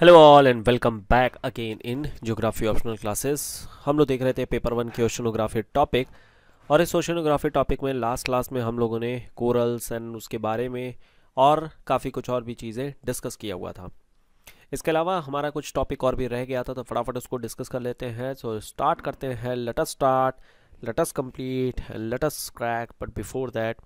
hello all and welcome back again in geography optional classes हम लोग देख रहे थे पेपर वन के ओशनोग्राफी टॉपिक और इस ओशनोग्राफी टॉपिक में लास्ट क्लास में हम लोगों ने कोरल्स एंड उसके बारे में और काफ़ी कुछ और भी चीज़ें डिस्कस किया हुआ था इसके अलावा हमारा कुछ टॉपिक और भी रह गया था तो फटाफट उसको डिस्कस कर लेते हैं सो so, स्टार्ट करते हैं let's start let's complete let's crack but before that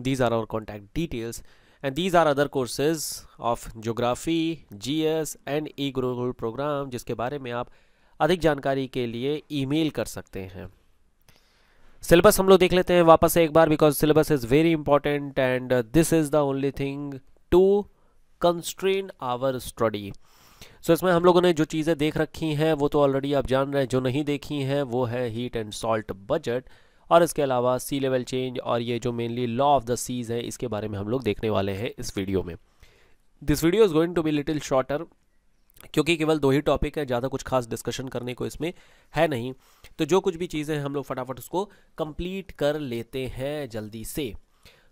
these are our contact details and these are other courses of geography GS and e-Gurukul program जिसके बारे में आप अधिक जानकारी के लिए ईमेल कर सकते हैं सिलेबस हम लोग देख लेते हैं वापस से एक बार because syllabus is very important and this is the only thing to constrain our study so इसमें हम लोगों ने जो चीज़ें देख रखी हैं वो तो ऑलरेडी आप जान रहे हैं जो नहीं देखी हैं वो है हीट एंड सॉल्ट बजट और इसके अलावा सी लेवल चेंज और ये जो mainly law of the seas है इसके बारे में हम लोग देखने वाले हैं इस वीडियो में this video is going to be little shorter क्योंकि केवल दो ही टॉपिक है ज़्यादा कुछ खास डिस्कशन करने को इसमें है नहीं तो जो कुछ भी चीज़ें हम लोग फटाफट उसको कंप्लीट कर लेते हैं जल्दी से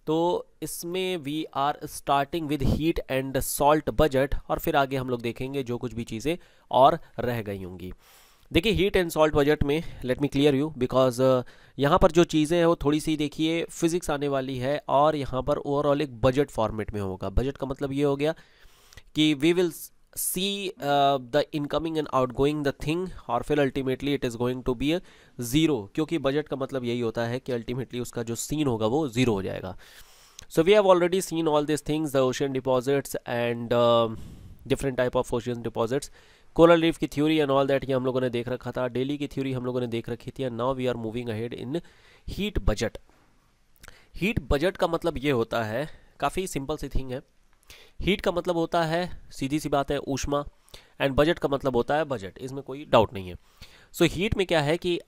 तो इसमें we are starting with heat and salt budget और फिर आगे हम लोग देखेंगे जो कुछ भी चीज़ें और रह गई होंगी देखिए हीट एंड सॉल्ट बजट में let me clear you because यहाँ पर जो चीज़ें हैं वो थोड़ी सी देखिए फिजिक्स आने वाली है और यहाँ पर ओवरऑल एक बजट फॉर्मेट में होगा बजट का मतलब ये हो गया कि we will see the incoming and outgoing the thing और फिर ultimately it is going to be a zero क्योंकि बजट का मतलब यही होता है कि अल्टीमेटली उसका जो सीन होगा वो ज़ीरो हो जाएगा so we have already seen all this things the ocean deposits and different type of ocean deposits coral reef की थ्योरी एंड ऑल दैट ये हम लोगों ने देख रखा था डेली की थ्योरी हम लोगों ने देख रखी थी and now we are moving ahead in heat budget heat budget का मतलब ये होता है काफ़ी सिंपल सी थिंग है हीट का मतलब होता है सीधी सी बात है ऊष्मा एंड बजट का मतलब होता है बजट इसमें कोई डाउट नहीं है सो so, हीट में क्या है कि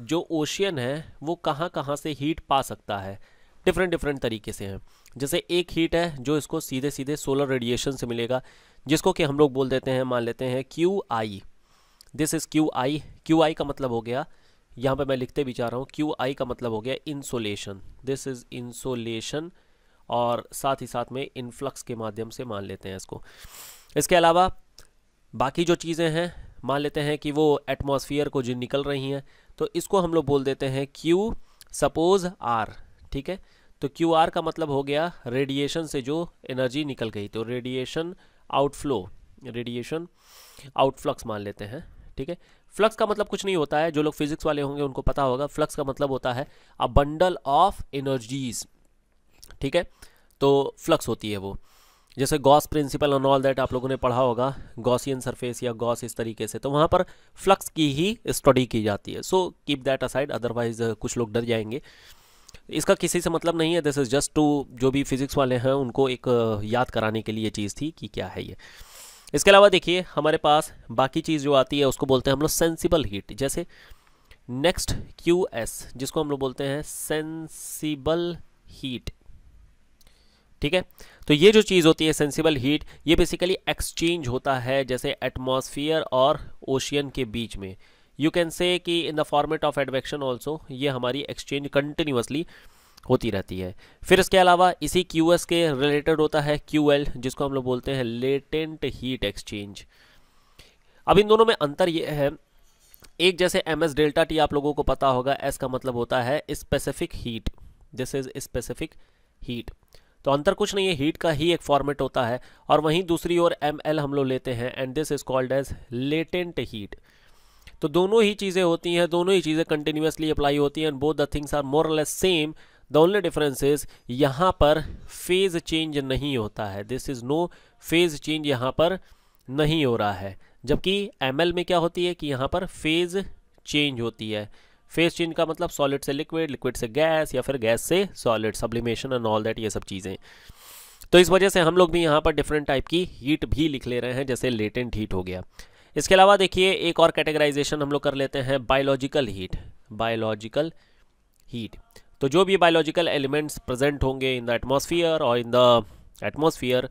जो ओशियन है वो कहाँ कहाँ से हीट पा सकता है डिफरेंट डिफरेंट तरीके से हैं जैसे एक हीट है जो इसको सीधे सीधे सोलर रेडिएशन से मिलेगा जिसको कि हम लोग बोल देते हैं मान लेते हैं Q I this is Q I Q I का मतलब हो गया यहाँ पे मैं लिखते भी जा रहा हूँ क्यू आई का मतलब हो गया इंसोलेशन दिस इज़ इंसोलेशन और साथ ही साथ में इनफ्लक्स के माध्यम से मान लेते हैं इसको इसके अलावा बाकी जो चीज़ें हैं मान लेते हैं कि वो एटमॉस्फेयर को जिन निकल रही हैं तो इसको हम लोग बोल देते हैं क्यू सपोज आर ठीक है तो क्यू आर का मतलब हो गया रेडिएशन से जो एनर्जी निकल गई तो रेडिएशन आउटफ्लो रेडिएशन आउटफ्लक्स मान लेते हैं ठीक है फ्लक्स का मतलब कुछ नहीं होता है जो लोग फिजिक्स वाले होंगे उनको पता होगा फ्लक्स का मतलब होता है अ बंडल ऑफ एनर्जीज ठीक है तो फ्लक्स होती है वो जैसे Gauss principle on all that आप लोगों ने पढ़ा होगा गॉसियन सरफेस या गॉस इस तरीके से तो वहाँ पर फ्लक्स की ही स्टडी की जाती है so keep that aside otherwise कुछ लोग डर जाएंगे इसका किसी से मतलब नहीं है दिस इज़ जस्ट टू जो भी फिज़िक्स वाले हैं उनको एक याद कराने के लिए चीज़ थी कि क्या है ये इसके अलावा देखिए हमारे पास बाकी चीज़ जो आती है उसको बोलते हैं हम लोग सेंसिबल हीट जैसे नेक्स्ट क्यू एस जिसको हम लोग बोलते हैं सेंसिबल हीट ठीक है तो ये जो चीज़ होती है सेंसिबल हीट ये बेसिकली एक्सचेंज होता है जैसे एटमॉस्फेयर और ओशियन के बीच में यू कैन से कि in the format of advection also ये हमारी एक्सचेंज कंटिन्यूसली होती रहती है फिर इसके अलावा इसी क्यू एस के रिलेटेड होता है क्यू एल जिसको हम लोग बोलते हैं लेटेंट हीट एक्सचेंज अब इन दोनों में अंतर ये है एक जैसे एम एस डेल्टा टी आप लोगों को पता होगा एस का मतलब होता है specific heat this is specific heat तो अंतर कुछ नहीं है हीट का ही एक फॉर्मेट होता है और वहीं दूसरी ओर एम एल हम लोग लेते हैं and this is called as latent heat तो दोनों ही चीज़ें होती हैं दोनों ही चीज़ें कंटिन्यूसली अप्लाई होती हैं and both the things are more less same the only difference is यहाँ पर फेज चेंज नहीं होता है this is no phase change यहाँ पर नहीं हो रहा है जबकि एम में क्या होती है कि यहाँ पर फेज चेंज होती है फेज चेंज का मतलब सॉलिड से लिक्विड लिक्विड से गैस या फिर गैस से solid sublimation and all that ये सब चीज़ें तो इस वजह से हम लोग भी यहाँ पर डिफरेंट टाइप की हीट भी लिख ले रहे हैं जैसे लेटेंट हीट हो गया इसके अलावा देखिए एक और कैटेगराइजेशन हम लोग कर लेते हैं बायोलॉजिकल हीट बायोलॉजिकल हीट तो जो भी बायोलॉजिकल एलिमेंट्स प्रेजेंट होंगे इन द एटमोसफियर और इन द एटमोसफियर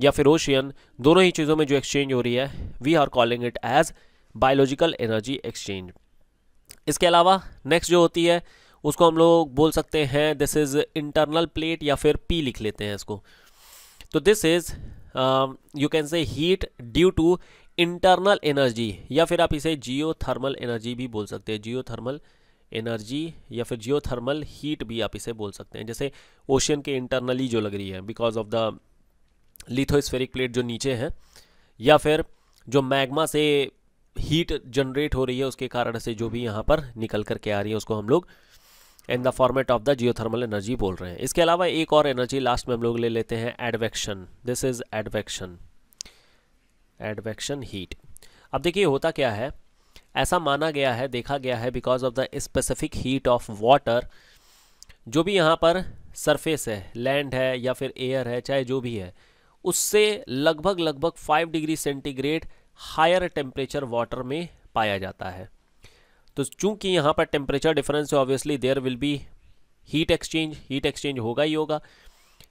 या फिर ओशियन दोनों ही चीज़ों में जो एक्सचेंज हो रही है we are calling it as biological energy exchange इसके अलावा नेक्स्ट जो होती है उसको हम लोग बोल सकते हैं दिस इज़ इंटरनल प्लेट या फिर पी लिख लेते हैं इसको तो this is you can say heat due to internal energy या फिर आप इसे जियो थर्मल एनर्जी भी बोल सकते हैं जियो थर्मल एनर्जी या फिर जियो थर्मल हीट भी आप इसे बोल सकते हैं जैसे ओशन के इंटरनली जो लग रही है because of the lithospheric plate जो नीचे है या फिर जो मैग्मा से हीट जनरेट हो रही है उसके कारण से जो भी यहाँ पर निकल करके आ रही है उसको हम लोग in the format of the geothermal energy बोल रहे हैं इसके अलावा एक और एनर्जी लास्ट में हम लोग ले लेते हैं advection this is advection advection heat अब देखिए होता क्या है ऐसा माना गया है देखा गया है because of the specific heat of water जो भी यहाँ पर सरफेस है लैंड है या फिर एयर है चाहे जो भी है उससे लगभग लगभग five degree centigrade higher temperature water में पाया जाता है तो चूंकि यहाँ पर टेम्परेचर डिफरेंस है obviously there will be heat exchange heat exchange होगा ही होगा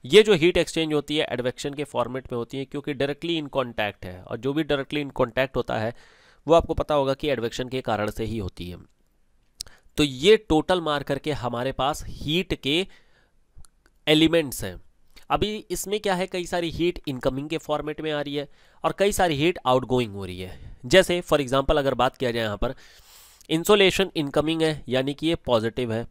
ये जो हीट एक्सचेंज होती है एडवेक्शन के फॉर्मेट में होती है क्योंकि डायरेक्टली इन कॉन्टैक्ट है और जो भी डायरेक्टली इन कॉन्टैक्ट होता है वो आपको पता होगा कि एडवेक्शन के कारण से ही होती है तो ये टोटल मार करके हमारे पास हीट के एलिमेंट्स हैं अभी इसमें क्या है कई सारी हीट इनकमिंग के फॉर्मेट में आ रही है और कई सारी हीट आउट हो रही है जैसे फॉर एग्जाम्पल अगर बात किया जाए यहाँ पर इंसोलेशन इनकमिंग है यानी कि ये पॉजिटिव है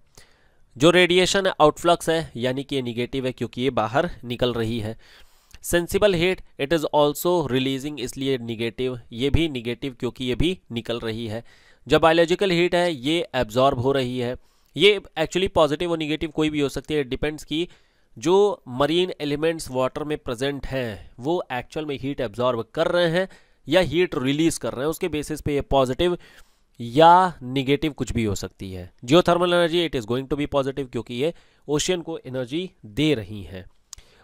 जो रेडिएशन है आउटफ्लक्स है यानी कि ये निगेटिव है क्योंकि ये बाहर निकल रही है sensible heat it is also releasing इसलिए निगेटिव ये भी निगेटिव क्योंकि ये भी निकल रही है जो बायोलॉजिकल हीट है ये एब्जॉर्ब हो रही है ये एक्चुअली पॉजिटिव और निगेटिव कोई भी हो सकती है डिपेंड्स की जो मरीन एलिमेंट्स वाटर में प्रजेंट हैं वो एक्चुअल में हीट एब्जॉर्ब कर रहे हैं या हीट रिलीज कर रहे हैं उसके बेसिस पे ये पॉजिटिव या निगेटिव कुछ भी हो सकती है geothermal energy it is going to be positive क्योंकि ये ओशियन को एनर्जी दे रही हैं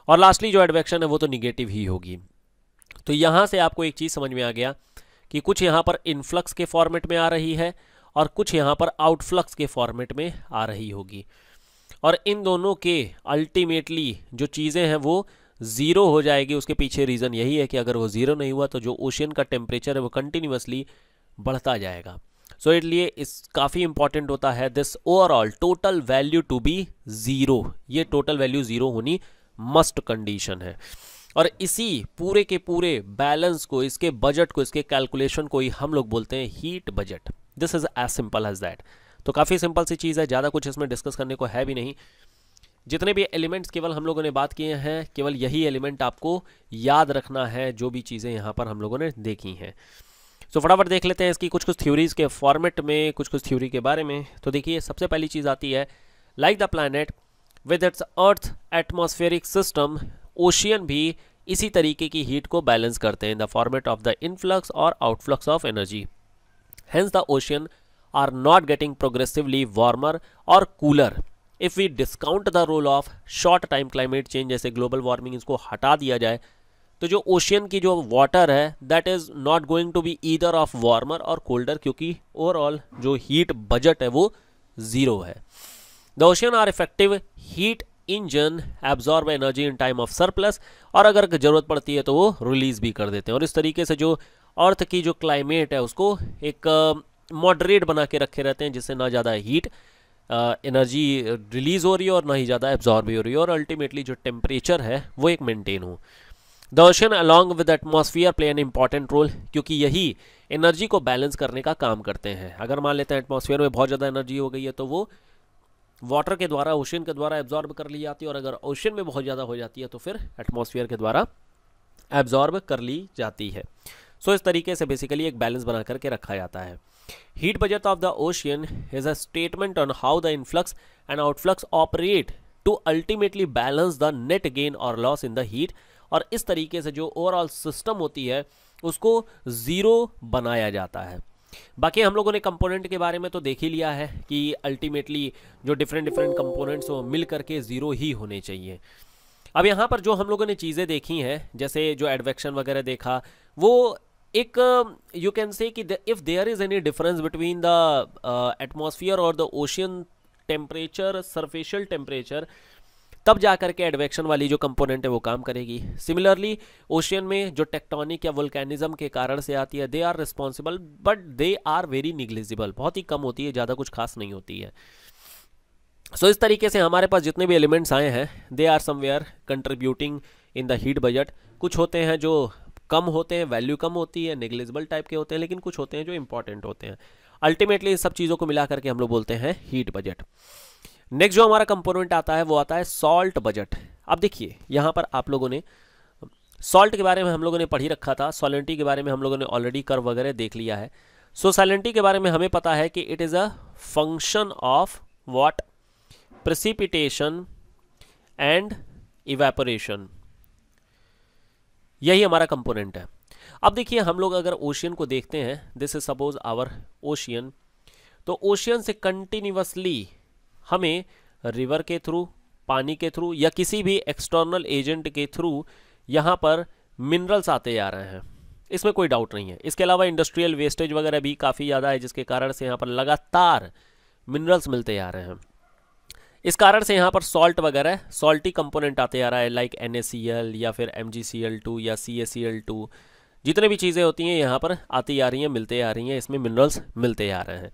और लास्टली जो एडवेक्शन है वो तो निगेटिव ही होगी तो यहाँ से आपको एक चीज़ समझ में आ गया कि कुछ यहाँ पर इनफ्लक्स के फॉर्मेट में आ रही है और कुछ यहाँ पर आउटफ्लक्स के फॉर्मेट में आ रही होगी और इन दोनों के अल्टीमेटली जो चीज़ें हैं वो ज़ीरो हो जाएगी उसके पीछे रीज़न यही है कि अगर वो ज़ीरो नहीं हुआ तो जो ओशियन का टेम्परेचर है वो कंटिन्यूसली बढ़ता जाएगा सो इसलिए इस काफ़ी इंपॉर्टेंट होता है this overall total value to be zero ये टोटल वैल्यू ज़ीरो होनी मस्ट कंडीशन है और इसी पूरे के पूरे बैलेंस को इसके बजट को इसके कैलकुलेशन को ही हम लोग बोलते हैं heat budget this is as simple as that तो काफ़ी सिंपल सी चीज़ है ज़्यादा कुछ इसमें डिस्कस करने को है भी नहीं जितने भी एलिमेंट्स केवल हम लोगों ने बात किए हैं केवल यही एलिमेंट आपको याद रखना है जो भी चीज़ें यहाँ पर हम लोगों ने देखी हैं सो फटाफट देख लेते हैं इसकी कुछ कुछ थ्योरीज़ के फॉर्मेट में कुछ कुछ थ्योरी के बारे में तो देखिए सबसे पहली चीज़ आती है like the planet with its earth atmospheric system ocean भी इसी तरीके की हीट को बैलेंस करते हैं in the format of the influx और outflux of energy hence the ocean are not getting progressively warmer और cooler if we discount the role of short time climate change जैसे ग्लोबल वार्मिंग इसको हटा दिया जाए तो जो ओशियन की जो वाटर है that is not going to be either of warmer और कोल्डर क्योंकि ओवरऑल जो हीट बजट है वो ज़ीरो है the ocean are effective heat engine absorb energy in time of surplus और अगर ज़रूरत पड़ती है तो वो रिलीज़ भी कर देते हैं और इस तरीके से जो अर्थ की जो क्लाइमेट है उसको एक मॉडरेट uh, बना के रखे रहते हैं जिससे ना ज़्यादा हीट एनर्जी रिलीज़ हो रही है और ना ही ज़्यादा एब्जॉर्ब हो रही है और अल्टीमेटली जो टेम्परेचर है वो एक मेनटेन हो the ocean along with atmosphere play an important role क्योंकि यही एनर्जी को बैलेंस करने का काम करते हैं अगर मान लेते हैं एटमोसफियर में बहुत ज़्यादा एनर्जी हो गई है तो वो वाटर के द्वारा ओशन के द्वारा एब्जॉर्ब कर ली जाती है और अगर ओशन में बहुत ज़्यादा हो जाती है तो फिर एटमोसफियर के द्वारा एब्जॉर्ब कर ली जाती है सो so, इस तरीके से बेसिकली एक बैलेंस बना करके रखा जाता है heat budget of the ocean is a statement on how the influx and outflux operate to ultimately balance the net gain और लॉस इन द हीट और इस तरीके से जो ओवरऑल सिस्टम होती है उसको ज़ीरो बनाया जाता है बाकी हम लोगों ने कंपोनेंट के बारे में तो देख ही लिया है कि अल्टीमेटली जो डिफरेंट डिफरेंट कंपोनेंट्स वो मिल करके ज़ीरो ही होने चाहिए अब यहाँ पर जो हम लोगों ने चीज़ें देखी हैं जैसे जो एडवेक्शन वगैरह देखा वो एक यू कैन से कि if there is any difference between the atmosphere और the ocean temperature superficial temperature तब जा करके एडवेक्शन वाली जो कंपोनेंट है वो काम करेगी सिमिलरली ओशियन में जो टेक्टोनिक या वोल्केनिज्म के कारण से आती है they are responsible but they are very negligible बहुत ही कम होती है ज़्यादा कुछ खास नहीं होती है सो so, इस तरीके से हमारे पास जितने भी एलिमेंट्स आए हैं they are somewhere contributing in the heat budget कुछ होते हैं जो कम होते हैं वैल्यू कम होती है निगलिजिबल टाइप के होते हैं लेकिन कुछ होते हैं जो इंपॉर्टेंट होते हैं अल्टीमेटली इन सब चीज़ों को मिला करके हम लोग बोलते हैं हीट बजट नेक्स्ट जो हमारा कंपोनेंट आता है वो आता है सॉल्ट बजट अब देखिए यहाँ पर आप लोगों ने सॉल्ट के बारे में हम लोगों ने पढ़ी रखा था सॉलेंटी के बारे में हम लोगों ने ऑलरेडी कर वगैरह देख लिया है सो so, सॉलेंटी के बारे में हमें पता है कि it is a function of what precipitation and evaporation यही हमारा कंपोनेंट है अब देखिए हम लोग अगर ओशियन को देखते हैं this is suppose our ocean तो ओशियन से कंटिन्यूसली हमें रिवर के थ्रू पानी के थ्रू या किसी भी एक्सटर्नल एजेंट के थ्रू यहाँ पर मिनरल्स आते जा रहे हैं इसमें कोई डाउट नहीं है इसके अलावा इंडस्ट्रियल वेस्टेज वगैरह भी काफ़ी ज़्यादा है जिसके कारण से यहाँ पर लगातार मिनरल्स मिलते जा रहे हैं इस कारण से यहाँ पर सॉल्ट वगैरह सॉल्टी कंपोनेंट आते जा रहा है लाइक एन या फिर एम या सी जितने भी चीज़ें होती हैं यहाँ पर आती जा रही हैं मिलते आ रही हैं इसमें मिनरल्स मिलते जा रहे हैं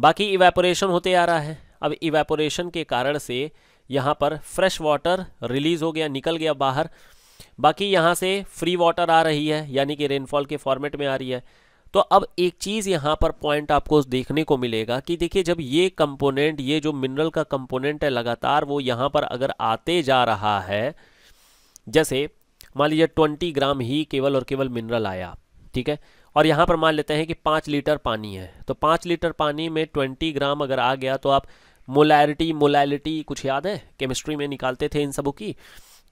बाकी इवेपोरेशन होते आ रहा है अब इवेपोरेशन के कारण से यहाँ पर फ्रेश वाटर रिलीज़ हो गया निकल गया बाहर बाकी यहाँ से फ्री वाटर आ रही है यानी कि रेनफॉल के फॉर्मेट में आ रही है तो अब एक चीज़ यहाँ पर पॉइंट आपको देखने को मिलेगा कि देखिए जब ये कंपोनेंट ये जो मिनरल का कंपोनेंट है लगातार वो यहाँ पर अगर आते जा रहा है जैसे मान लीजिए ट्वेंटी ग्राम ही केवल और केवल मिनरल आया ठीक है और यहाँ पर मान लेते हैं कि पाँच लीटर पानी है तो पाँच लीटर पानी में ट्वेंटी ग्राम अगर आ गया तो आप मोलैरिटी मोलैलिटी कुछ याद है केमिस्ट्री में निकालते थे इन सबों की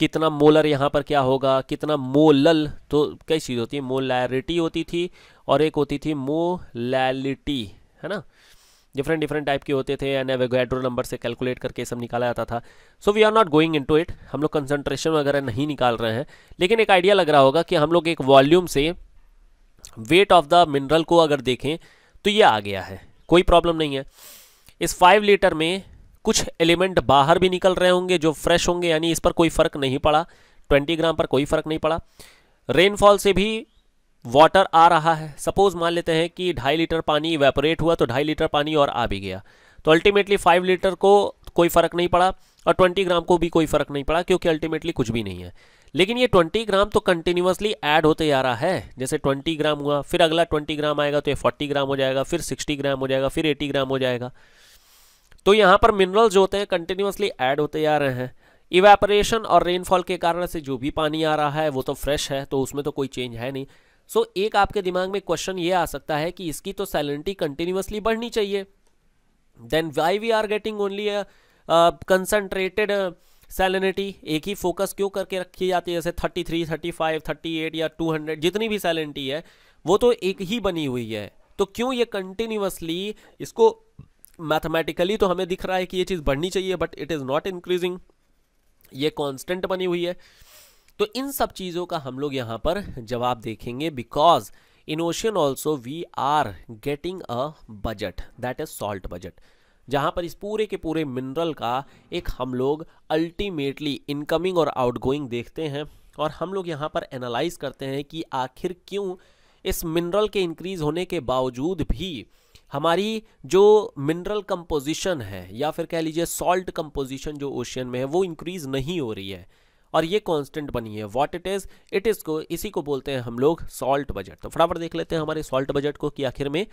कितना मोलर यहाँ पर क्या होगा कितना मोलल तो कई चीज़ होती है मोलैरिटी होती थी और एक होती थी मोलैलिटी है ना डिफरेंट डिफरेंट टाइप के होते थे एंड एवेगैड्रो नंबर से कैलकुलेट करके सब निकाला जाता था so we are not going into it हम लोग कंसंट्रेशन वगैरह नहीं निकाल रहे हैं लेकिन एक आइडिया लग रहा होगा कि हम लोग एक वॉल्यूम से वेट ऑफ द मिनरल को अगर देखें तो ये आ गया है कोई प्रॉब्लम नहीं है इस फाइव लीटर में कुछ एलिमेंट बाहर भी निकल रहे होंगे जो फ्रेश होंगे यानी इस पर कोई फ़र्क नहीं पड़ा ट्वेंटी ग्राम पर कोई फ़र्क नहीं पड़ा रेनफॉल से भी वाटर आ रहा है सपोज़ मान लेते हैं कि ढाई लीटर पानी वेपोरेट हुआ तो ढाई लीटर पानी और आ भी गया तो अल्टीमेटली फाइव लीटर को कोई फ़र्क नहीं पड़ा और ट्वेंटी ग्राम को भी कोई फ़र्क नहीं पड़ा क्योंकि अल्टीमेटली कुछ भी नहीं है लेकिन ये ट्वेंटी ग्राम तो कंटिन्यूसली ऐड होते जा रहा है जैसे ट्वेंटी ग्राम हुआ फिर अगला ट्वेंटी ग्राम आएगा तो ये फोर्टी ग्राम हो जाएगा फिर सिक्सटी ग्राम हो जाएगा फिर एटी ग्राम हो जाएगा तो यहाँ पर मिनरल्स जो होते हैं कंटिन्यूसली ऐड होते जा रहे हैं इवेपरेशन और रेनफॉल के कारण से जो भी पानी आ रहा है वो तो फ्रेश है तो उसमें तो कोई चेंज है नहीं सो so, एक आपके दिमाग में क्वेश्चन ये आ सकता है कि इसकी तो सैलिनिटी कंटिन्यूसली बढ़नी चाहिए then why we are getting only concentrated salinity एक ही फोकस क्यों करके रखी जाती है जैसे thirty three thirty five thirty eight या टू हंड्रेड जितनी भी सैलिनिटी है वो तो एक ही बनी हुई है तो क्यों ये कंटिन्यूसली इसको मैथमेटिकली तो हमें दिख रहा है कि ये चीज़ बढ़नी चाहिए but it is not increasing ये कॉन्स्टेंट बनी हुई है तो इन सब चीज़ों का हम लोग यहाँ पर जवाब देखेंगे because in ocean also we are getting a budget that is salt budget जहाँ पर इस पूरे के पूरे मिनरल का एक हम लोग अल्टीमेटली इनकमिंग और आउटगोइंग देखते हैं और हम लोग यहाँ पर एनालाइज करते हैं कि आखिर क्यों इस मिनरल के इंक्रीज होने के बावजूद भी हमारी जो मिनरल कंपोजिशन है या फिर कह लीजिए सॉल्ट कंपोजिशन जो ओशियन में है वो इंक्रीज नहीं हो रही है और ये कांस्टेंट बनी है what it is it is को इसी को बोलते हैं हम लोग सॉल्ट बजट तो फटाफट देख लेते हैं हमारे सॉल्ट बजट को कि आखिर में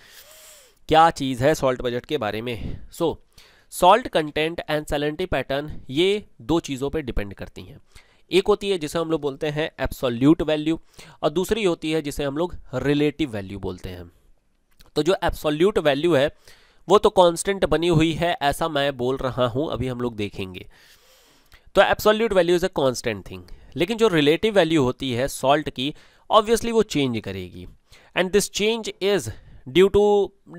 क्या चीज़ है सॉल्ट बजट के बारे में so salt content and salinity pattern ये दो चीज़ों पर डिपेंड करती हैं एक होती है जिसे हम लोग बोलते हैं एब्सोल्यूट वैल्यू और दूसरी होती है जिसे हम लोग रिलेटिव वैल्यू बोलते हैं तो जो एब्सोल्यूट वैल्यू है वो तो कांस्टेंट बनी हुई है ऐसा मैं बोल रहा हूँ अभी हम लोग देखेंगे तो absolute value is a constant thing लेकिन जो रिलेटिव वैल्यू होती है सॉल्ट की ऑब्वियसली वो चेंज करेगी and this change is due to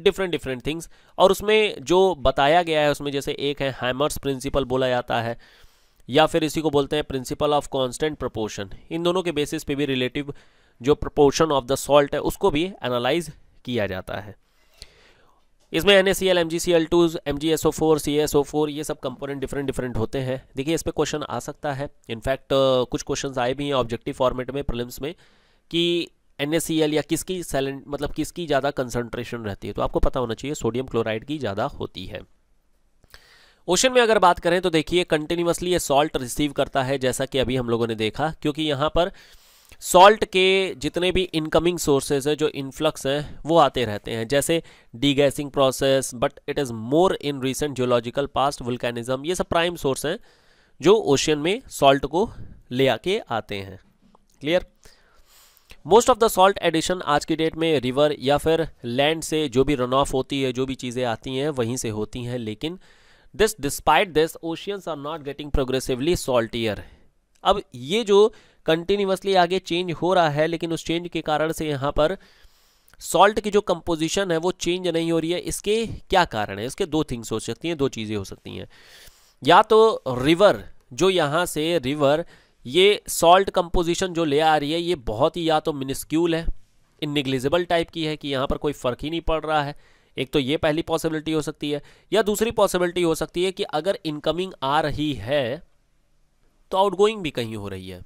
different different things और उसमें जो बताया गया है उसमें जैसे एक है हैमर्स प्रिंसिपल बोला जाता है या फिर इसी को बोलते हैं प्रिंसिपल ऑफ कांस्टेंट प्रोपोर्शन इन दोनों के बेसिस पे भी रिलेटिव जो प्रोपोर्शन ऑफ द सॉल्ट है उसको भी एनालाइज किया जाता है इसमें N A C L M G C L two M G S O four C S O four ये सब कंपोनेंट डिफरेंट डिफरेंट होते हैं देखिए इस पर क्वेश्चन आ सकता है इनफैक्ट कुछ क्वेश्चन आए भी हैं ऑब्जेक्टिव फॉर्मेट में प्रलिम्स में कि एन ए सी एल या किसकी सैलेंट मतलब किसकी ज़्यादा कंसनट्रेशन रहती है तो आपको पता होना चाहिए सोडियम क्लोराइड की ज़्यादा होती है ओशन में अगर बात करें तो देखिए कंटिन्यूसली ये सॉल्ट रिसीव करता है जैसा कि अभी हम लोगों ने देखा क्योंकि यहाँ पर सॉल्ट के जितने भी इनकमिंग सोर्सेज हैं जो इन्फ्लक्स हैं वो आते रहते हैं जैसे degassing process but it is more in recent geological past volcanism ये सब प्राइम सोर्स हैं जो ओशियन में सॉल्ट को ले आके आते हैं clear most of the salt addition आज की डेट में रिवर या फिर लैंड से जो भी रन ऑफ होती है जो भी चीज़ें आती हैं वहीं से होती हैं लेकिन this despite this oceans are not getting progressively saltier अब ये जो कंटिन्यूसली आगे चेंज हो रहा है लेकिन उस चेंज के कारण से यहाँ पर सॉल्ट की जो कंपोजिशन है वो चेंज नहीं हो रही है इसके क्या कारण है इसके दो थिंग्स हो सकती हैं दो चीज़ें हो सकती हैं या तो रिवर जो यहाँ से रिवर ये सॉल्ट कंपोजिशन जो ले आ रही है ये बहुत ही या तो मिनिस्क्यूल है इन निग्लिजिबल टाइप की है कि यहाँ पर कोई फ़र्क ही नहीं पड़ रहा है एक तो ये पहली पॉसिबिलिटी हो सकती है या दूसरी पॉसिबिलिटी हो सकती है कि अगर इनकमिंग आ रही है तो आउटगोइंग भी कहीं हो रही है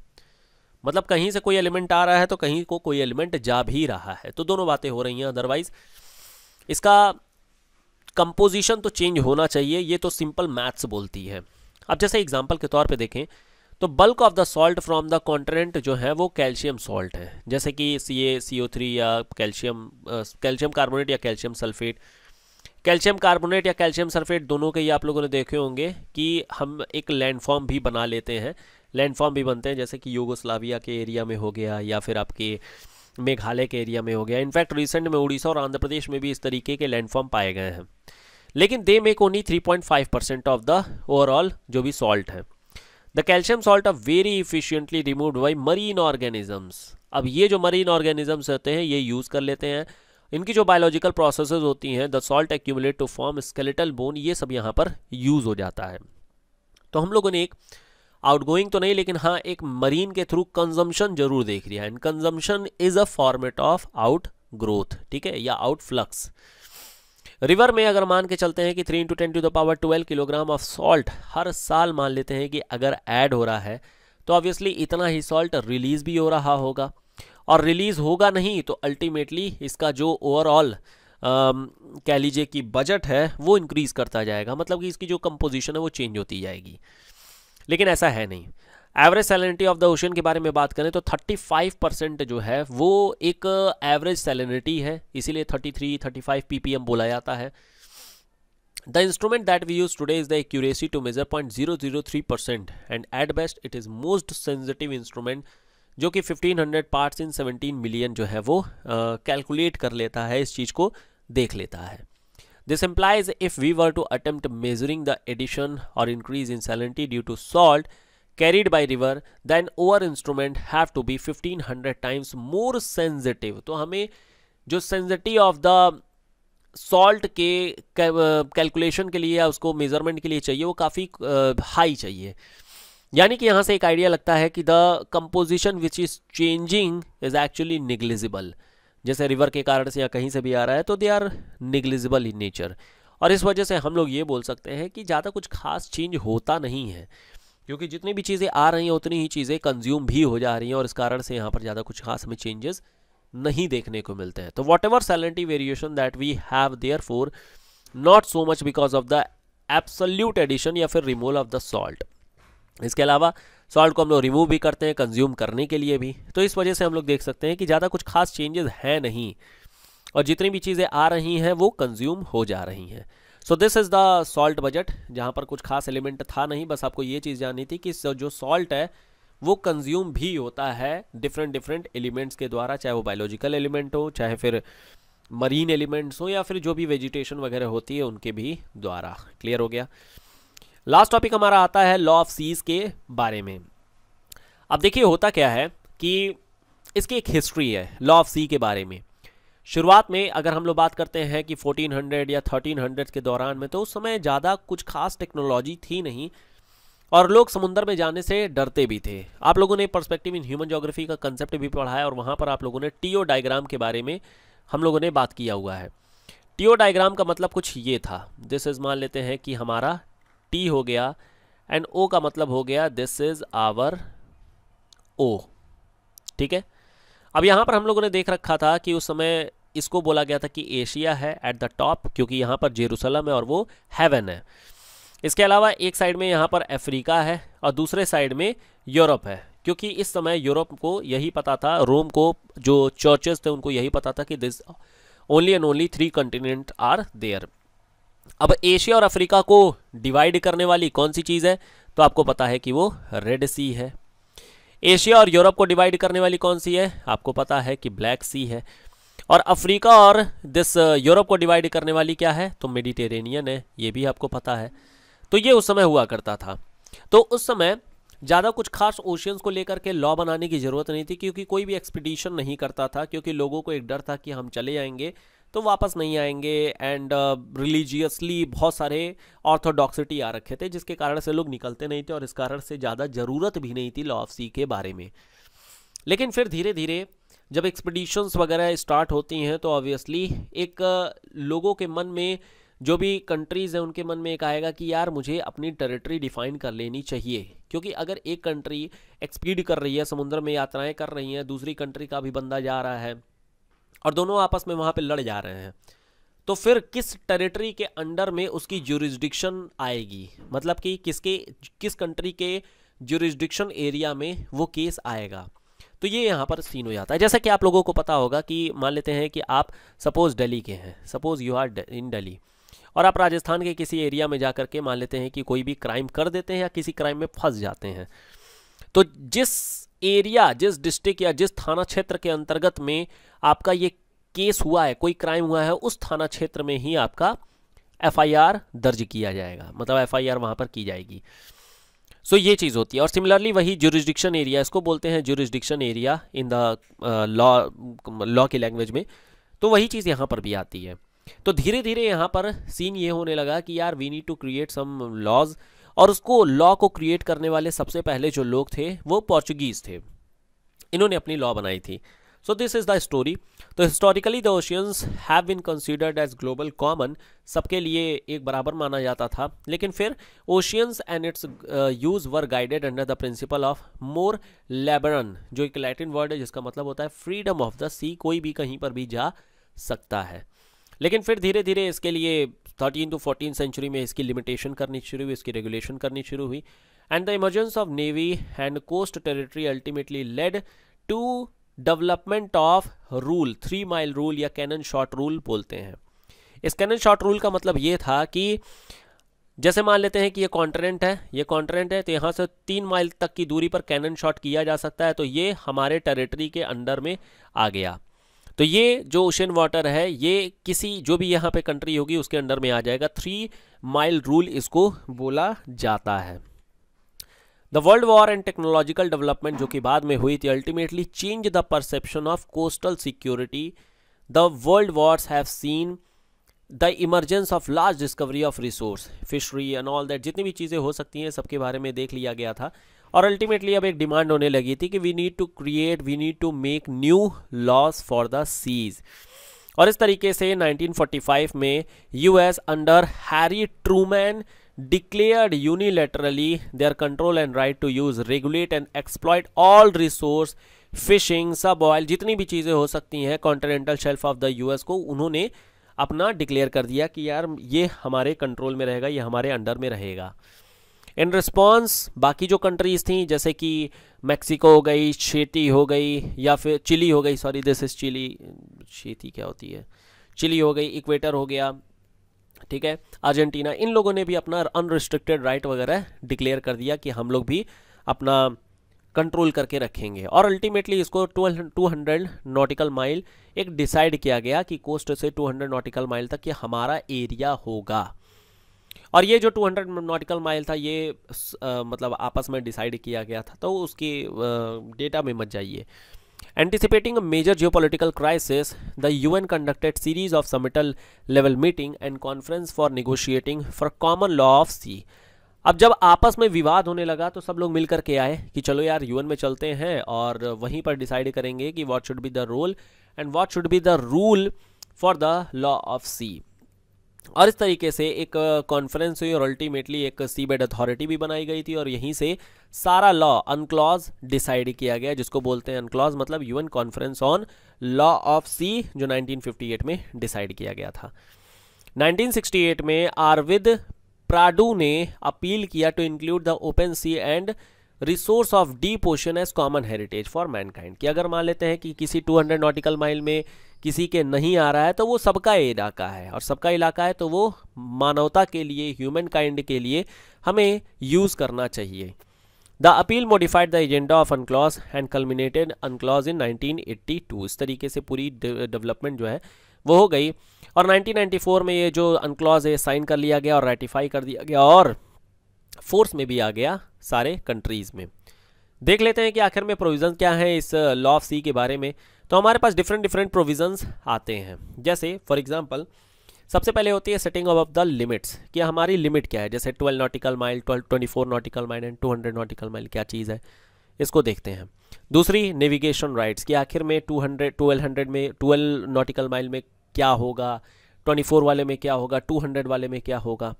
मतलब कहीं से कोई एलिमेंट आ रहा है तो कहीं को कोई एलिमेंट जा भी रहा है तो दोनों बातें हो रही हैं अदरवाइज इसका कंपोजिशन तो चेंज होना चाहिए ये तो सिंपल मैथ्स बोलती है अब जैसे एग्जाम्पल के तौर पर देखें तो bulk of the salt from the continent जो है वो कैल्शियम सॉल्ट है जैसे कि C A C O three या कैल्शियम कैल्शियम कार्बोनेट या कैल्शियम सल्फेट कैल्शियम कार्बोनेट या कैल्शियम सल्फेट दोनों के ये आप लोगों ने देखे होंगे कि हम एक लैंडफॉर्म भी बना लेते हैं लैंडफॉर्म भी बनते हैं जैसे कि यूगोस्लाविया के एरिया में हो गया या फिर आपके मेघालय के एरिया में हो गया इनफैक्ट रिसेंट में उड़ीसा और आंध्र प्रदेश में भी इस तरीके के लैंडफॉर्म पाए गए हैं लेकिन they make only 3.5 percent of the overall जो भी सॉल्ट है the calcium salt are very efficiently removed by marine organisms अब ये जो मरीन ऑर्गेनिजम्स होते हैं ये यूज़ कर लेते हैं इनकी जो बायोलॉजिकल प्रोसेस होती हैं the salt accumulate to form skeletal bone ये सब यहाँ पर यूज़ हो जाता है तो हम लोगों ने एक आउटगोइंग तो नहीं लेकिन हाँ एक मरीन के थ्रू कंजम्पशन जरूर देख लिया है consumption is a format of outgrowth ठीक है या आउट फ्लक्स रिवर में अगर मान के चलते हैं कि three into ten to the power twelve kilogram of salt हर साल मान लेते हैं कि अगर ऐड हो रहा है तो ऑब्वियसली इतना ही सॉल्ट रिलीज भी हो रहा होगा और रिलीज़ होगा नहीं तो अल्टीमेटली इसका जो ओवरऑल कह लीजिए कि बजट है वो इंक्रीज़ करता जाएगा मतलब कि इसकी जो कंपोजिशन है वो चेंज होती जाएगी लेकिन ऐसा है नहीं average salinity of the ocean के बारे में बात करें तो 35 परसेंट जो है वो एक एवरेज सैलिनिटी है इसीलिए 33 35 पीपीएम बोला जाता है the instrument that we use today is the accuracy to measure point zero zero three percent and at best it is most sensitive instrument जो कि 1500 पार्ट्स इन 17 मिलियन जो है वो कैलकुलेट uh, कर लेता है इस चीज़ को देख लेता है this employs if we were to attempt measuring the addition और increase in salinity due to salt by river river over instrument have to be fifteen 1500 times more sensitive तो हमें जो sensitivity ऑफ द सॉल्ट के calculation के लिए या उसको measurement के लिए चाहिए वो काफ़ी हाई चाहिए यानी कि यहाँ से एक आइडिया लगता है कि the composition which is changing is actually negligible जैसे रिवर के कारण से या कहीं से भी आ रहा है तो they are negligible in nature और इस वजह से हम लोग ये बोल सकते हैं कि ज़्यादा कुछ खास चेंज होता नहीं है क्योंकि जितनी भी चीज़ें आ रही हैं उतनी ही चीज़ें कंज्यूम भी हो जा रही हैं और इस कारण से यहाँ पर ज़्यादा कुछ खास हमें चेंजेस नहीं देखने को मिलते हैं तो whatever salinity variation that we have therefore not so much because of the absolute addition या फिर रिमूवल ऑफ द सॉल्ट इसके अलावा सॉल्ट को हम लोग रिमूव भी करते हैं कंज्यूम करने के लिए भी तो इस वजह से हम लोग देख सकते हैं कि ज़्यादा कुछ खास चेंजेस हैं नहीं और जितनी भी चीज़ें आ रही हैं वो कंज्यूम हो जा रही हैं so this is the salt budget जहाँ पर कुछ खास एलिमेंट था नहीं बस आपको ये चीज़ जाननी थी कि जो सॉल्ट है वो कंज्यूम भी होता है डिफरेंट डिफरेंट एलिमेंट्स के द्वारा चाहे वो बायोलॉजिकल एलिमेंट हो चाहे फिर मरीन एलिमेंट्स हो या फिर जो भी वेजिटेशन वगैरह होती है उनके भी द्वारा क्लियर हो गया लास्ट टॉपिक हमारा आता है लॉ ऑफ सीज के बारे में अब देखिए होता क्या है कि इसकी एक हिस्ट्री है लॉ ऑफ सी के बारे में शुरुआत में अगर हम लोग बात करते हैं कि 1400 या 1300 के दौरान में तो उस समय ज़्यादा कुछ खास टेक्नोलॉजी थी नहीं और लोग समुंदर में जाने से डरते भी थे आप लोगों ने पर्सपेक्टिव इन ह्यूमन जोग्राफी का कंसेप्ट भी पढ़ा है और वहाँ पर आप लोगों ने टीओ डायग्राम के बारे में हम लोगों ने बात किया हुआ है टीओ डायग्राम का मतलब कुछ ये था जैसे मान लेते हैं कि हमारा टी हो गया एंड ओ का मतलब हो गया दिस इज आवर ओ ठीक है अब यहाँ पर हम लोगों ने देख रखा था कि उस समय इसको बोला गया था कि एशिया है एट द टॉप क्योंकि यहाँ पर जेरूसलम है और वो हेवन है इसके अलावा एक साइड में यहाँ पर अफ्रीका है और दूसरे साइड में यूरोप है क्योंकि इस समय यूरोप को यही पता था रोम को जो चर्चेस थे उनको यही पता था कि this only and only three continent are there अब एशिया और अफ्रीका को डिवाइड करने वाली कौन सी चीज़ है तो आपको पता है कि वो रेड सी है एशिया और यूरोप को डिवाइड करने वाली कौन सी है आपको पता है कि ब्लैक सी है और अफ्रीका और दिस uh, यूरोप को डिवाइड करने वाली क्या है तो मेडिटेरेनियन है ये भी आपको पता है तो ये उस समय हुआ करता था तो उस समय ज़्यादा कुछ खास ओशियंस को लेकर के लॉ बनाने की ज़रूरत नहीं थी क्योंकि कोई भी एक्सपीडिशन नहीं करता था क्योंकि लोगों को एक डर था कि हम चले जाएंगे तो वापस नहीं आएंगे एंड रिलीजियसली uh, बहुत सारे ऑर्थोडॉक्सिटी आ रखे थे जिसके कारण से लोग निकलते नहीं थे और इस कारण से ज़्यादा ज़रूरत भी नहीं थी लॉ ऑफ सी के बारे में लेकिन फिर धीरे धीरे जब एक्सपडिशंस वगैरह स्टार्ट होती हैं तो ऑब्वियसली एक uh, लोगों के मन में जो भी कंट्रीज़ हैं उनके मन में एक आएगा कि यार मुझे अपनी टेरिटरी डिफाइन कर लेनी चाहिए क्योंकि अगर एक कंट्री एक्सपीड कर रही है समुद्र में यात्राएं कर रही हैं दूसरी कंट्री का भी बंदा जा रहा है और दोनों आपस में वहाँ पे लड़ जा रहे हैं तो फिर किस टेरिटरी के अंडर में उसकी ज्यूरिस्डिक्शन आएगी मतलब कि किसके किस कंट्री के ज्यूरिस्डिक्शन एरिया में वो केस आएगा तो ये यहाँ पर सीन हो जाता है जैसा कि आप लोगों को पता होगा कि मान लेते हैं कि आप सपोज दिल्ली के हैं suppose you are in Delhi और आप राजस्थान के किसी एरिया में जा कर के मान लेते हैं कि कोई भी क्राइम कर देते हैं या किसी क्राइम में फंस जाते हैं तो जिस एरिया जिस डिस्ट्रिक्ट या जिस थाना क्षेत्र के अंतर्गत में आपका ये केस हुआ है कोई क्राइम हुआ है उस थाना क्षेत्र में ही आपका एफआईआर दर्ज किया जाएगा मतलब एफआईआर वहां पर की जाएगी सो so, ये चीज़ होती है और सिमिलरली वही जुरिस्डिक्शन एरिया इसको बोलते हैं jurisdiction area in the law law की लैंग्वेज में तो वही चीज़ यहाँ पर भी आती है तो धीरे धीरे यहाँ पर सीन ये होने लगा कि यार we need to create some laws और उसको लॉ को क्रिएट करने वाले सबसे पहले जो लोग थे वो पोर्चुगीज थे इन्होंने अपनी लॉ बनाई थी so this is the story तो historically the oceans have been considered as global common सबके लिए एक बराबर माना जाता था लेकिन फिर oceans and its use were guided under the principle of मोर लेबरन जो एक लैटिन वर्ड है जिसका मतलब होता है फ्रीडम ऑफ द सी कोई भी कहीं पर भी जा सकता है लेकिन फिर धीरे धीरे इसके लिए थर्टीन टू फोर्टीन सेंचुरी में इसकी लिमिटेशन करनी शुरू हुई इसकी रेगुलेशन करनी शुरू हुई and the emergence of navy and coast territory ultimately led to development of rule three mile rule या कैनन शॉट रूल बोलते हैं इस कैनन शॉर्ट रूल का मतलब ये था कि जैसे मान लेते हैं कि ये कॉन्टिनेंट है ये कॉन्टिनेंट है तो यहाँ से तीन माइल तक की दूरी पर कैनन शॉट किया जा सकता है तो ये हमारे टेरिटरी के अंडर में आ गया तो ये जो ओशन वाटर है ये किसी जो भी यहाँ पे कंट्री होगी उसके अंडर में आ जाएगा थ्री माइल रूल इसको बोला जाता है the world war and technological development जो कि बाद में हुई थी ultimately change the perception of coastal security the world wars have seen the emergence of large discovery of resource fishery and all that जितनी भी चीज़ें हो सकती हैं सबके बारे में देख लिया गया था और अल्टीमेटली अब एक डिमांड होने लगी थी कि we need to create we need to make new laws for the seas और इस तरीके से 1945 में US under Harry Truman declared unilaterally their control and right to use regulate and exploit all resource fishing सब oil जितनी भी चीज़ें हो सकती हैं continental shelf of the US को उन्होंने अपना डिक्लेयर कर दिया कि यार ये हमारे कंट्रोल में रहेगा ये हमारे अंडर में रहेगा इन रिस्पॉन्स बाकी जो कंट्रीज़ थी जैसे कि मैक्सिको हो गई छेती हो गई या फिर चिली हो गई सॉरी दिस इज़ चिली छेती क्या होती है चिली हो गई इक्वेटर हो गया ठीक है अर्जेंटीना इन लोगों ने भी अपना अनरिस्ट्रिक्टेड राइट वगैरह डिक्लेयर कर दिया कि हम लोग भी अपना कंट्रोल करके रखेंगे और अल्टीमेटली इसको टू हंड्रेड नॉटिकल माइल एक डिसाइड किया गया कि कोस्ट से टू हंड्रेड नॉटिकल माइल तक ये हमारा एरिया होगा और ये जो 200 नॉटिकल माइल था ये आ, मतलब आपस में डिसाइड किया गया था तो उसकी डेटा में मत जाइए anticipating major geopolitical crisis the U N conducted series of summit level meeting and conference for negotiating for common law of sea अब जब आपस में विवाद होने लगा तो सब लोग मिलकर के आए कि चलो यार यूएन में चलते हैं और वहीं पर डिसाइड करेंगे कि what should be the role and what should be the rule for the law of sea और इस तरीके से एक कॉन्फ्रेंस हुई और अल्टीमेटली एक सी बेड अथॉरिटी भी बनाई गई थी और यहीं से सारा लॉ अनक्लॉज डिसाइड किया गया जिसको बोलते हैं अनक्लॉज मतलब UN conference on law of sea जो 1958 में डिसाइड किया गया था 1968 में आरविद प्राडू ने अपील किया to include the open sea and resource of deep ocean as common heritage for mankind कि अगर मान लेते हैं कि किसी 200 नॉटिकल माइल में किसी के नहीं आ रहा है तो वो सबका इलाका है और सबका इलाका है तो वो मानवता के लिए ह्यूमन काइंड के लिए हमें यूज़ करना चाहिए the appeal modified the agenda of UNCLOS and culminated UNCLOS in 1982 इस तरीके से पूरी डेवलपमेंट जो है वो हो गई और 1994 में ये जो अनकलॉज है साइन कर लिया गया और रेटिफाई कर दिया गया और फोर्स में भी आ गया सारे कंट्रीज़ में देख लेते हैं कि आखिर में प्रोविज़न क्या है इस लॉ ऑफ सी के बारे में तो हमारे पास डिफरेंट डिफरेंट प्रोविजंस आते हैं जैसे फॉर एग्जांपल सबसे पहले होती है सेटिंग ऑफ द लिमिट्स कि हमारी लिमिट क्या है जैसे 12 nautical mile 12 four nautical mile and 200 nautical mile क्या चीज़ है इसको देखते हैं दूसरी नेविगेशन राइट्स कि आखिर में 200 1200 में 12 नॉटिकल माइल में क्या होगा 24 वाले में क्या होगा 200 वाले में क्या होगा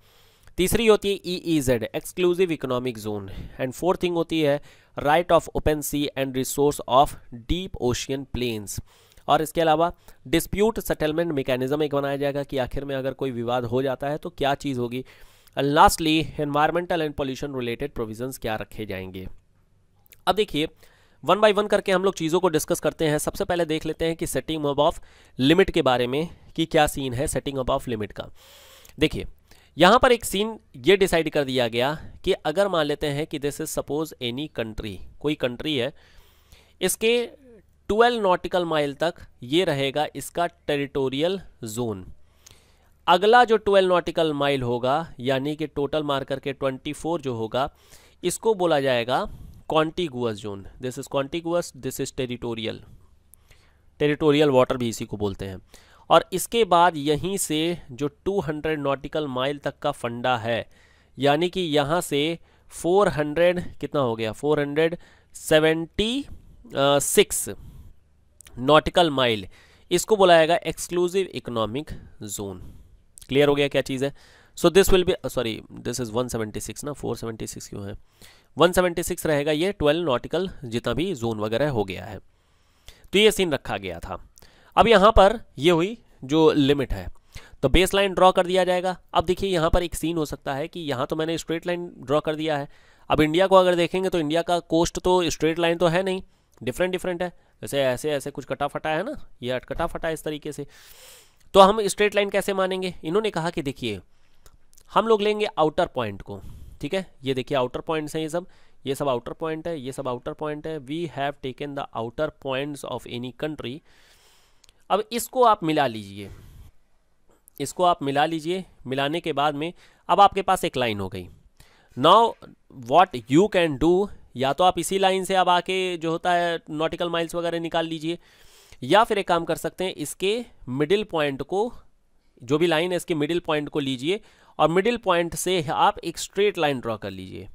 तीसरी होती है E E Z exclusive economic zone and fourth thing होती है right of open sea and resource of deep ocean plains और इसके अलावा डिस्प्यूट सेटलमेंट मेकेनिज्म एक बनाया जाएगा कि आखिर में अगर कोई विवाद हो जाता है तो क्या चीज़ होगी and lastly environmental and pollution related provisions क्या रखे जाएंगे अब देखिए वन बाय वन करके हम लोग चीज़ों को डिस्कस करते हैं सबसे पहले देख लेते हैं कि सेटिंग अब ऑफ लिमिट के बारे में कि क्या सीन है सेटिंग अब ऑफ लिमिट का देखिए यहां पर एक सीन ये डिसाइड कर दिया गया कि अगर मान लेते हैं कि this is suppose any country कोई कंट्री है इसके 12 नॉटिकल माइल तक ये रहेगा इसका टेरिटोरियल जोन अगला जो 12 नॉटिकल माइल होगा यानी कि टोटल मार्कर के 24 जो होगा इसको बोला जाएगा contiguous zone this is contiguous this is territorial territorial water भी इसी को बोलते हैं और इसके बाद यहीं से जो 200 नॉटिकल माइल तक का फंडा है यानी कि यहाँ से 400 कितना हो गया 476 नॉटिकल माइल इसको बुलाएगा एक्सक्लूसिव इकोनॉमिक जोन क्लियर हो गया क्या चीज़ है so this will be sorry this is 176 ना 476 क्यों है 176 रहेगा ये 12 नॉटिकल जितना भी जोन वगैरह हो गया है तो ये सीन रखा गया था अब यहाँ पर ये हुई जो लिमिट है तो बेस लाइन ड्रॉ कर दिया जाएगा अब देखिए यहाँ पर एक सीन हो सकता है कि यहाँ तो मैंने स्ट्रेट लाइन ड्रॉ कर दिया है अब इंडिया को अगर देखेंगे तो इंडिया का कोस्ट तो स्ट्रेट लाइन तो है नहीं डिफरेंट डिफरेंट है जैसे ऐसे ऐसे कुछ कटा फटा है ना ये अटकटा फटा है इस तरीके से तो हम स्ट्रेट लाइन कैसे मानेंगे इन्होंने कहा कि देखिए हम लोग लेंगे आउटर पॉइंट को ठीक है ये देखिए आउटर पॉइंट्स हैं ये सब ये सब आउटर पॉइंट है ये सब आउटर पॉइंट है we have taken the outer points of any country अब इसको आप मिला लीजिए इसको आप मिला लीजिए मिलाने के बाद में अब आपके पास एक लाइन हो गई now what you can do या तो आप इसी लाइन से अब आके जो होता है नॉटिकल माइल्स वगैरह निकाल लीजिए या फिर एक काम कर सकते हैं इसके मिडिल पॉइंट को जो भी लाइन है इसके मिडिल पॉइंट को लीजिए और मिडिल पॉइंट से आप एक स्ट्रेट लाइन ड्रॉ कर लीजिए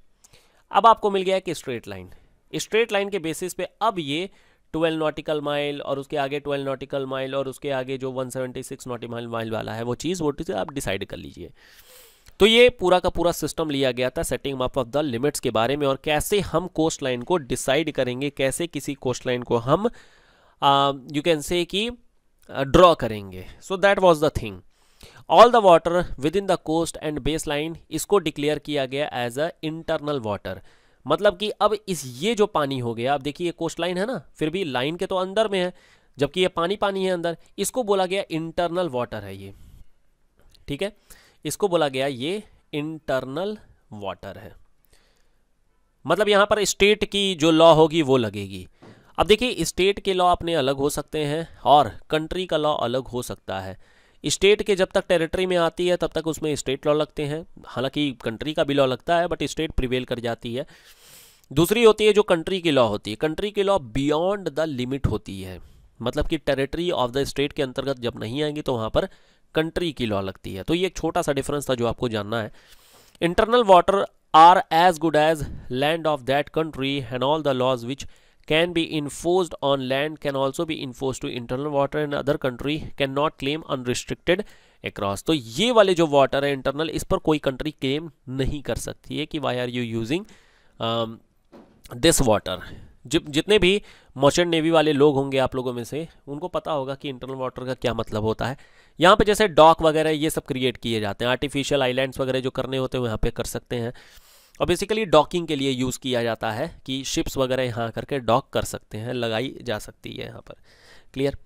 अब आपको मिल गया कि स्ट्रेट लाइन स्ट्रेट लाइन के बेसिस पे अब ये ट्वेल्व नॉटिकल माइल और उसके आगे ट्वेल्व नॉटिकल माइल और उसके आगे जो one seventy six nautical mile वाला है वो चीज़ वो चीज़ आप डिसाइड कर लीजिए तो ये पूरा का पूरा सिस्टम लिया गया था setting up of the limits के बारे में और कैसे हम कोस्ट लाइन को डिसाइड करेंगे कैसे किसी कोस्ट लाइन को हम यू कैन से कि ड्रॉ करेंगे so that was the thing all the water within the coast and baseline इसको डिक्लेयर किया गया एज अ इंटरनल वाटर मतलब कि अब इस ये जो पानी हो गया अब देखिए ये कोस्ट लाइन है ना फिर भी लाइन के तो अंदर में है जबकि ये पानी पानी है अंदर इसको बोला गया इंटरनल वाटर है ये ठीक है इसको बोला गया ये इंटरनल वाटर है मतलब यहां पर स्टेट की जो लॉ होगी वो लगेगी अब देखिए स्टेट के लॉ अपने अलग हो सकते हैं और कंट्री का लॉ अलग हो सकता है स्टेट के जब तक टेरिटरी में आती है तब तक उसमें स्टेट लॉ लगते हैं हालांकि कंट्री का भी लॉ लगता है बट स्टेट प्रिवेल कर जाती है दूसरी होती है जो कंट्री की लॉ होती है कंट्री की लॉ बियॉन्ड द लिमिट होती है मतलब कि टेरिटरी ऑफ द स्टेट के अंतर्गत जब नहीं आएंगी तो वहाँ पर कंट्री की लॉ लगती है तो ये एक छोटा सा डिफरेंस था जो आपको जानना है internal water are as good as land of that country and all the laws which can be enforced on land can also be enforced to internal water in other country cannot claim unrestricted across तो ये वाले जो water है internal इस पर कोई country claim नहीं कर सकती है कि why are you using um, this water जि, जितने भी मर्चेंट नेवी वाले लोग होंगे आप लोगों में से उनको पता होगा कि इंटरनल वाटर का क्या मतलब होता है यहाँ पे जैसे डॉक वगैरह ये सब क्रिएट किए जाते हैं आर्टिफिशियल आइलैंड्स वगैरह जो करने होते हैं यहाँ पे कर सकते हैं और बेसिकली डॉकिंग के लिए यूज़ किया जाता है कि शिप्स वगैरह यहाँ करके डॉक कर सकते हैं लगाई जा सकती है यहाँ पर क्लियर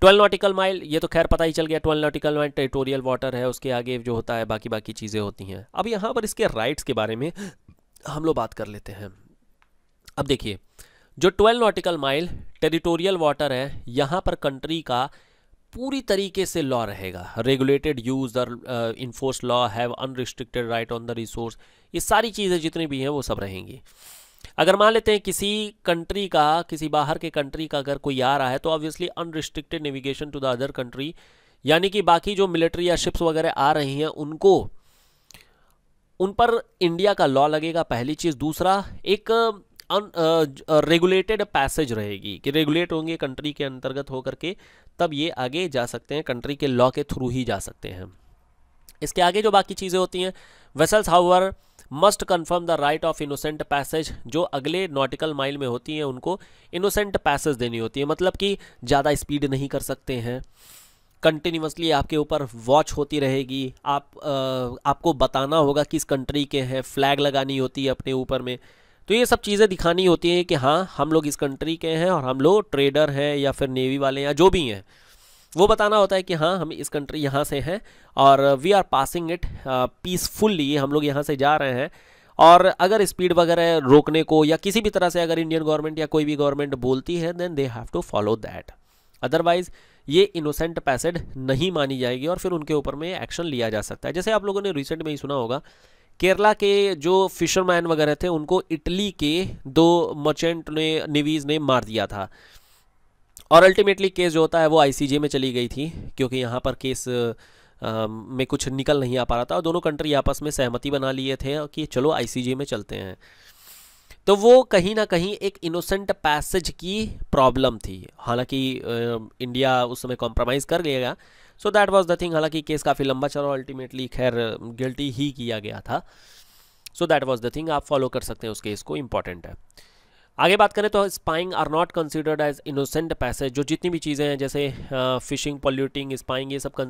ट्वेल्व नॉटिकल माइल ये तो खैर पता ही चल गया twelve nautical mile territorial water है उसके आगे जो होता है बाकी बाकी चीज़ें होती हैं अब यहाँ पर इसके राइट्स के बारे में हम लोग बात कर लेते हैं अब देखिए जो 12 नॉटिकल माइल टेरिटोरियल वाटर है यहाँ पर कंट्री का पूरी तरीके से लॉ रहेगा रेगुलेटेड यूज और enforce law have unrestricted right on the resource ये सारी चीज़ें जितनी भी हैं वो सब रहेंगी अगर मान लेते हैं किसी कंट्री का किसी बाहर के कंट्री का अगर कोई आ रहा है तो obviously unrestricted navigation to the other country यानी कि बाकी जो मिलिट्री या शिप्स वगैरह आ रही हैं उनको उन पर इंडिया का लॉ लगेगा पहली चीज़ दूसरा एक रेगुलेटेड पैसेज रहेगी कि रेगुलेट होंगे कंट्री के अंतर्गत होकर के तब ये आगे जा सकते हैं कंट्री के लॉ के थ्रू ही जा सकते हैं इसके आगे जो बाकी चीज़ें होती हैं vessels however must confirm the right of innocent passage जो अगले नॉटिकल माइल में होती हैं उनको इनोसेंट पैसेज देनी होती है मतलब कि ज़्यादा स्पीड नहीं कर सकते हैं कंटिन्यूसली आपके ऊपर वॉच होती रहेगी आप आ, आपको बताना होगा किस कंट्री के हैं फ्लैग लगानी होती है अपने ऊपर में तो ये सब चीज़ें दिखानी होती हैं कि हाँ हम लोग इस कंट्री के हैं और हम लोग ट्रेडर हैं या फिर नेवी वाले या जो भी हैं वो बताना होता है कि हाँ हम इस कंट्री यहाँ से हैं और we are passing it peacefully हम लोग यहाँ से जा रहे हैं और अगर स्पीड वगैरह रोकने को या किसी भी तरह से अगर इंडियन गवर्नमेंट या कोई भी गवर्नमेंट बोलती है then they have to follow that otherwise ये इनोसेंट पैसेड नहीं मानी जाएगी और फिर उनके ऊपर में एक्शन लिया जा सकता है जैसे आप लोगों ने रिसेंट में ही सुना होगा केरला के जो फिशरमैन वगैरह थे उनको इटली के दो मर्चेंट ने निवीज़ ने मार दिया था और अल्टीमेटली केस जो होता है वो आईसीजे में चली गई थी क्योंकि यहाँ पर केस आ, में कुछ निकल नहीं आ पा रहा था और दोनों कंट्री आपस में सहमति बना लिए थे कि चलो आईसीजे में चलते हैं तो वो कहीं ना कहीं एक इनोसेंट पैसेज की प्रॉब्लम थी हालांकि इंडिया उस समय कॉम्प्रोमाइज़ कर गया so that was the thing हालांकि केस काफ़ी लंबा चला अल्टीमेटली खैर गिल्टी ही किया गया था so that was the thing आप फॉलो कर सकते हैं उस केस को इंपॉर्टेंट है आगे बात करें तो spying are not considered as innocent passage जो जितनी भी चीज़ें हैं जैसे फिशिंग पॉल्यूटिंग स्पाइंग ये सब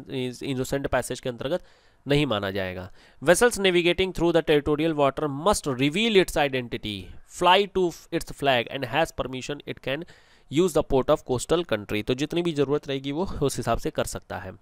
इनोसेंट पैसेज के अंतर्गत नहीं माना जाएगा vessels navigating through the territorial water must reveal its identity fly to its flag and has permission it can use the port of coastal country तो जितनी भी ज़रूरत रहेगी वो उस हिसाब से कर सकता है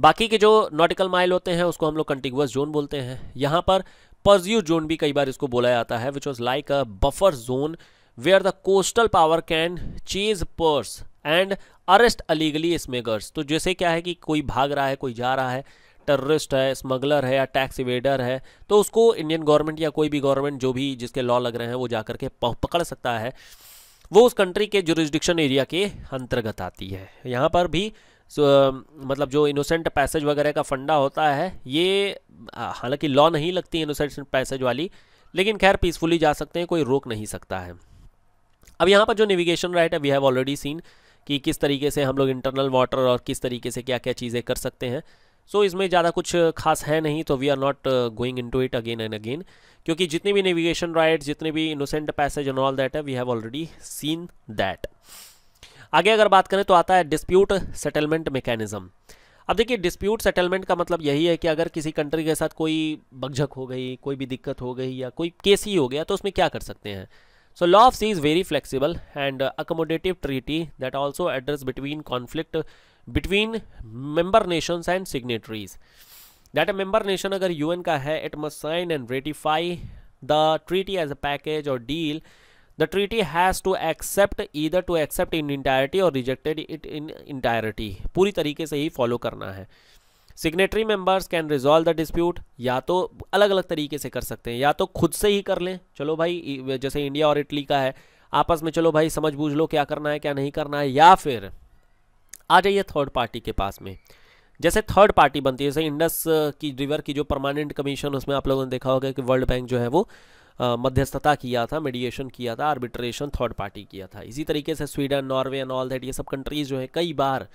बाकी के जो नॉटिकल माइल होते हैं उसको हम लोग कंटिगुअस जोन बोलते हैं यहाँ पर परज्यू जोन भी कई बार इसको बोला जाता है which was like a buffer zone where the coastal power can chase pursue and arrest illegally smugglers तो जैसे क्या है कि कोई भाग रहा है कोई जा रहा है टेररिस्ट है स्मगलर है या टैक्स इवेडर है तो उसको इंडियन गवर्नमेंट या कोई भी गवर्नमेंट जो भी जिसके लॉ लग रहे हैं वो जा करके पकड़ सकता है वो उस कंट्री के जुरिस्डिक्शन एरिया के अंतर्गत आती है यहाँ पर भी सो मतलब जो इनोसेंट पैसेज वगैरह का फंडा होता है ये हालांकि लॉ नहीं लगती इनोसेंट पैसेज वाली लेकिन खैर पीसफुली जा सकते हैं कोई रोक नहीं सकता है अब यहाँ पर जो नेविगेशन राइट है वी हैव ऑलरेडी सीन कि किस तरीके से हम लोग इंटरनल वाटर और किस तरीके से क्या क्या चीज़ें कर सकते हैं सो so, इसमें ज़्यादा कुछ खास है नहीं तो we are not going in to it again and again क्योंकि जितने भी नेविगेशन राइट्स जितने भी innocent passage and all that है we have already seen that आगे अगर बात करें तो आता है डिस्प्यूट सेटलमेंट मैकेनिज्म अब देखिए डिस्प्यूट सेटलमेंट का मतलब यही है कि अगर किसी कंट्री के साथ कोई बगझक हो गई कोई भी दिक्कत हो गई या कोई केस ही हो गया तो उसमें क्या कर सकते हैं so law of sea is very flexible and accommodative treaty that also address between conflict between member nations and signatories that a member nation अगर यूएन का है it must sign and ratify the treaty as a package और deal the treaty has to accept either to accept in entirety और rejected it in entirety पूरी तरीके से ही follow करना है signatory members can resolve the dispute या तो अलग अलग तरीके से कर सकते हैं या तो खुद से ही कर लें चलो भाई जैसे इंडिया और इटली का है आपस में चलो भाई समझ बूझ लो क्या करना है क्या नहीं करना है या फिर आ जाइए थर्ड पार्टी के पास में जैसे थर्ड पार्टी बनती है जैसे इंडस की रिवर की जो परमानेंट कमीशन उसमें आप लोगों ने देखा होगा कि वर्ल्ड बैंक जो है वो मध्यस्थता किया था मेडिएशन किया था आर्बिट्रेशन थर्ड पार्टी किया था इसी तरीके से Sweden Norway and all that ये सब कंट्रीज़ जो है कई बार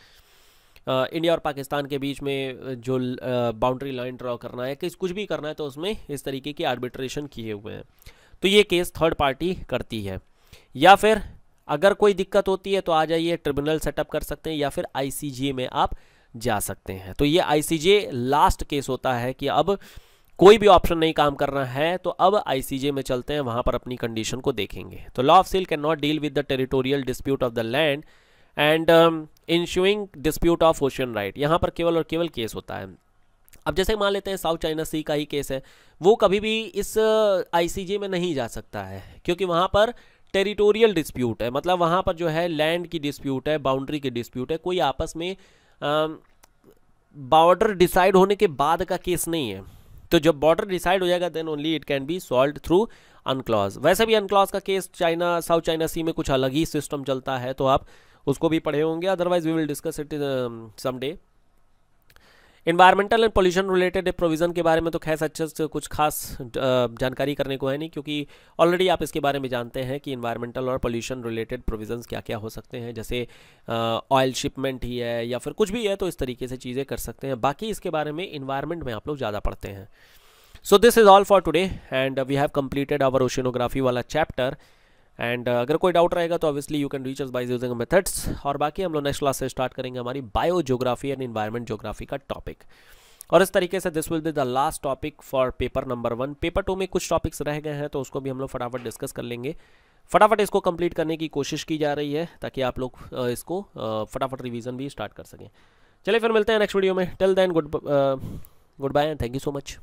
आ, इंडिया और पाकिस्तान के बीच में जो बाउंड्री लाइन ड्रॉ करना है कुछ भी करना है तो उसमें इस तरीके की आर्बिट्रेशन किए हुए हैं तो ये केस थर्ड पार्टी करती है या फिर अगर कोई दिक्कत होती है तो आ जाइए ट्रिब्यूनल सेटअप कर सकते हैं या फिर आईसीजे में आप जा सकते हैं तो ये आईसीजे लास्ट केस होता है कि अब कोई भी ऑप्शन नहीं काम कर रहा है तो अब आईसीजे में चलते हैं वहां पर अपनी कंडीशन को देखेंगे तो law of sea can not deal with the territorial dispute of the land and ensuing dispute of ocean right यहाँ पर केवल और केवल केस होता है अब जैसे मान लेते हैं साउथ चाइना सी का ही केस है वो कभी भी इस आईसीजे में नहीं जा सकता है क्योंकि वहाँ पर टेरिटोरियल डिस्प्यूट है मतलब वहाँ पर जो है लैंड की डिस्प्यूट है बाउंड्री की डिस्प्यूट है कोई आपस में बॉर्डर डिसाइड होने के बाद का केस नहीं है तो जब बॉर्डर डिसाइड हो जाएगा then only it can be solve through UNCLOS वैसे भी अनक्लॉज का case China South China Sea में कुछ अलग ही सिस्टम चलता है तो आप उसको भी पढ़े होंगे otherwise we will discuss it समे environmental and pollution related provision के बारे में तो खैर अच्छे से कुछ खास जानकारी करने को है नहीं क्योंकि ऑलरेडी आप इसके बारे में जानते हैं कि इन्वायरमेंटल और पोल्यूशन रिलेटेड प्रोविजन क्या क्या हो सकते हैं जैसे ऑयल शिपमेंट ही है या फिर कुछ भी है तो इस तरीके से चीज़ें कर सकते हैं बाकी इसके बारे में इन्वायरमेंट में आप लोग ज़्यादा पढ़ते हैं so this is all for today and we have completed our oceanography वाला चैप्टर एंड uh, अगर कोई डाउट रहेगा तो obviously you can reach us by using methods और बाकी हम लोग नेक्स्ट क्लास से स्टार्ट करेंगे हमारी biogeography and environment geography का टॉपिक और इस तरीके से this will be the last topic for paper number one paper two में कुछ टॉपिक्स रह गए हैं तो उसको भी हम लोग फटाफट डिस्कस कर लेंगे फटाफट इसको कंप्लीट करने की कोशिश की जा रही है ताकि आप लोग इसको फटाफट रिवीजन भी स्टार्ट कर सकें चलिए फिर मिलते हैं नेक्स्ट वीडियो में till then good goodbye and thank you so much